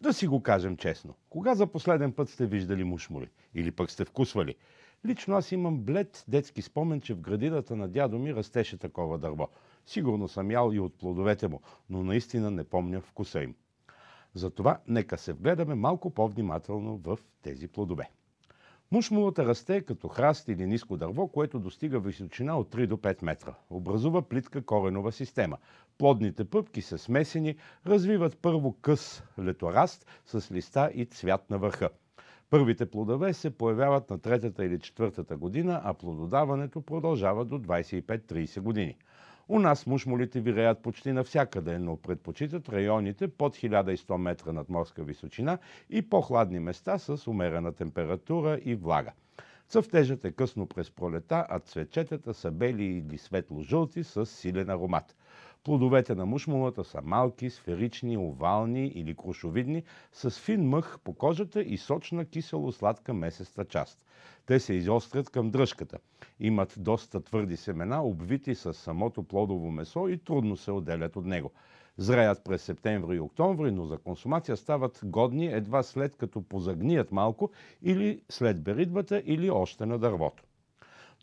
Да си го кажем честно. Кога за последен път сте виждали мушмули? Или пък сте вкусвали? Лично аз имам блед детски спомен, че в градината на дядо ми растеше такова дърво. Сигурно съм ял и от плодовете му, но наистина не помня вкуса им. Затова нека се вгледаме малко по-внимателно в тези плодове. Мушмулата расте като храст или ниско дърво, което достига височина от 3 до 5 метра. Образува плитка коренова система. Плодните пъпки са смесени, развиват първо къс летораст с листа и цвят на върха. Първите плодове се появяват на третата или четвъртата година, а плододаването продължава до 25-30 години. У нас мушмолите виреят почти навсякъде, но предпочитат районите под 1100 метра над морска височина и по-хладни места с умерена температура и влага. Цъфтежът е късно през пролета, а цветчетата са бели или светло-жълти с силен аромат – Плодовете на мушмулата са малки, сферични, овални или крушовидни, с фин мъх по кожата и сочна кисело-сладка месеста част. Те се изострят към дръжката. Имат доста твърди семена, обвити с самото плодово месо и трудно се отделят от него. Зреят през септември и октомври, но за консумация стават годни едва след като позагният малко или след беридбата или още на дървото.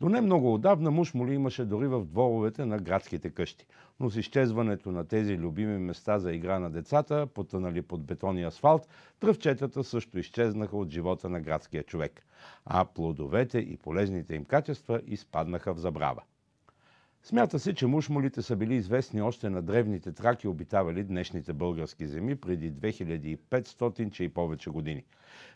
До не много отдавна мушмоли имаше дори в дворовете на градските къщи. Но с изчезването на тези любими места за игра на децата, потънали под бетон и асфалт, тръвчетата също изчезнаха от живота на градския човек. А плодовете и полезните им качества изпаднаха в забрава. Смята се, че мушмолите са били известни още на древните траки, обитавали днешните български земи преди 2500 че и повече години.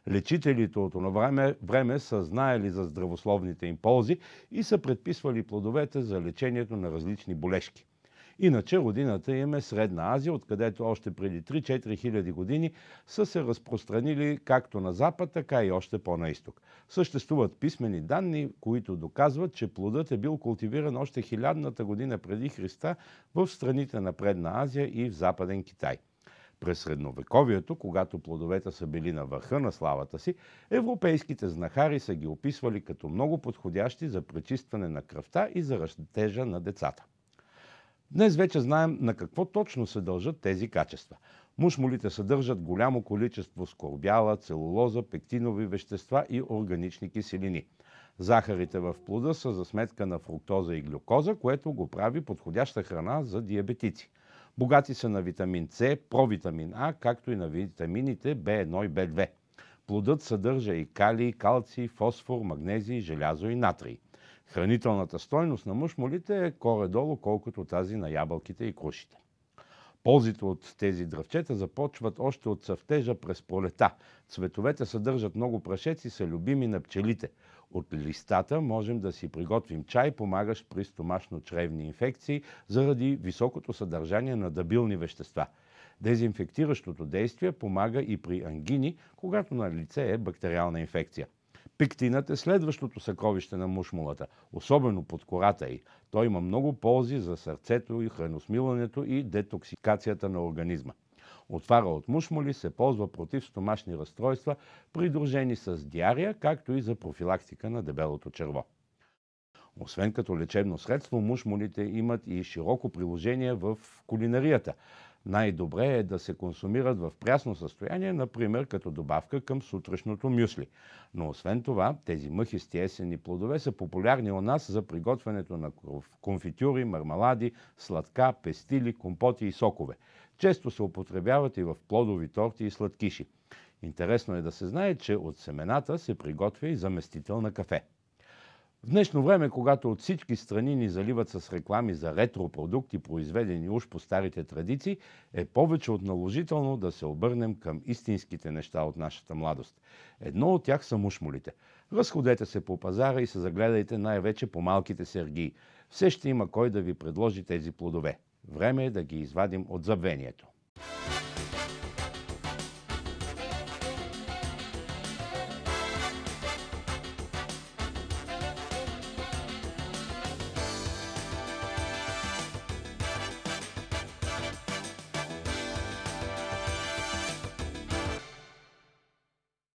Лечителите от това време, време са знаели за здравословните им ползи и са предписвали плодовете за лечението на различни болешки – Иначе родината им е Средна Азия, откъдето още преди 3-4 хиляди години са се разпространили както на запад, така и още по-на изток. Съществуват писмени данни, които доказват, че плодът е бил култивиран още хилядната година преди Христа в страните на Предна Азия и в Западен Китай. През средновековието, когато плодовете са били на върха на славата си, европейските знахари са ги описвали като много подходящи за пречистване на кръвта и за растежа на децата. Днес вече знаем на какво точно се дължат тези качества. Мушмолите съдържат голямо количество скорбяла, целулоза, пектинови вещества и органични киселини. Захарите в плода са за сметка на фруктоза и глюкоза, което го прави подходяща храна за диабетици. Богати са на витамин С, провитамин А, както и на витамините B1 и B2. Плодът съдържа и калий, калций, фосфор, магнезий, желязо и натрий – Хранителната стойност на мъжмолите е коре-долу, колкото тази на ябълките и крушите. Ползите от тези дръвчета започват още от съвтежа през пролета. Цветовете съдържат много прашец и са любими на пчелите. От листата можем да си приготвим чай, помагащ при стомашно-чревни инфекции, заради високото съдържание на дабилни вещества. Дезинфектиращото действие помага и при ангини, когато на лице е бактериална инфекция – Пиктинът е следващото съкровище на мушмулата, особено под кората й. Той има много ползи за сърцето и храносмилането и детоксикацията на организма. Отвара от мушмули се ползва против стомашни разстройства, придружени с диария, както и за профилактика на дебелото черво. Освен като лечебно средство, мушмулите имат и широко приложение в кулинарията най-добре е да се консумират в прясно състояние, например като добавка към сутрешното мюсли. Но освен това, тези мъхисти есени плодове са популярни у нас за приготвянето на конфитюри, мармалади, сладка, пестили, компоти и сокове. Често се употребяват и в плодови торти и сладкиши. Интересно е да се знае, че от семената се приготвя и заместител на кафе. В днешно време, когато от всички страни ни заливат с реклами за ретропродукти, произведени уж по старите традиции, е повече от наложително да се обърнем към истинските неща от нашата младост. Едно от тях са мушмолите. Разходете се по пазара и се загледайте най-вече по малките сергии. Все ще има кой да ви предложи тези плодове. Време е да ги извадим от забвението. Музиката